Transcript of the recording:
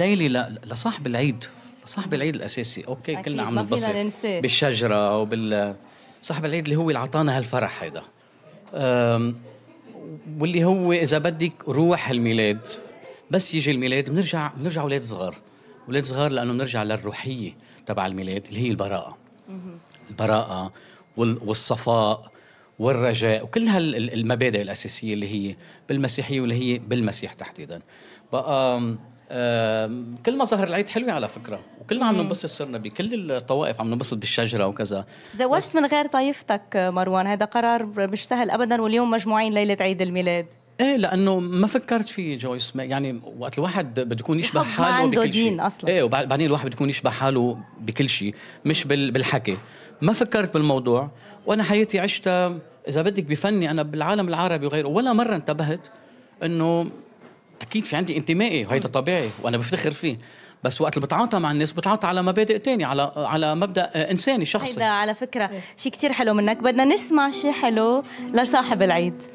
ليلي لا لصاحب العيد لصاحب العيد الاساسي اوكي كلنا عم ننبسط بالشجره وبال صاحب العيد اللي هو اللي عطانا هالفرح هيدا واللي هو اذا بدك روح الميلاد بس يجي الميلاد بنرجع بنرجع اولاد صغار اولاد صغار لانه بنرجع للروحيه تبع الميلاد اللي هي البراءه البراءه والصفاء والرجاء وكل هالمبادئ الأساسية اللي هي بالمسيحية واللي هي بالمسيح تحديدا بقى كل ما ظهر العيد حلوة على فكرة وكلنا عم ننبسط صرنا بكل الطوائف عم ننبسط بالشجرة وكذا زوجت من غير طائفتك مروان هذا قرار مش سهل أبدا واليوم مجموعين ليلة عيد الميلاد ايه لانه ما فكرت فيه جويس يعني وقت الواحد بده يكون يشبه حاله ما عنده بكل شيء اصلا ايه وبعدين الواحد بده يكون يشبه حاله بكل شيء مش بالحكي ما فكرت بالموضوع وانا حياتي عشتها اذا بدك بفني انا بالعالم العربي وغيره ولا مره انتبهت انه اكيد في عندي انتمائي وهيدا طبيعي وانا بفتخر فيه بس وقت اللي بتعاطى مع الناس بتعاطى على مبادئ تانية على على مبدا انساني شخصي هيدا على فكره شيء كتير حلو منك بدنا نسمع شيء حلو لصاحب العيد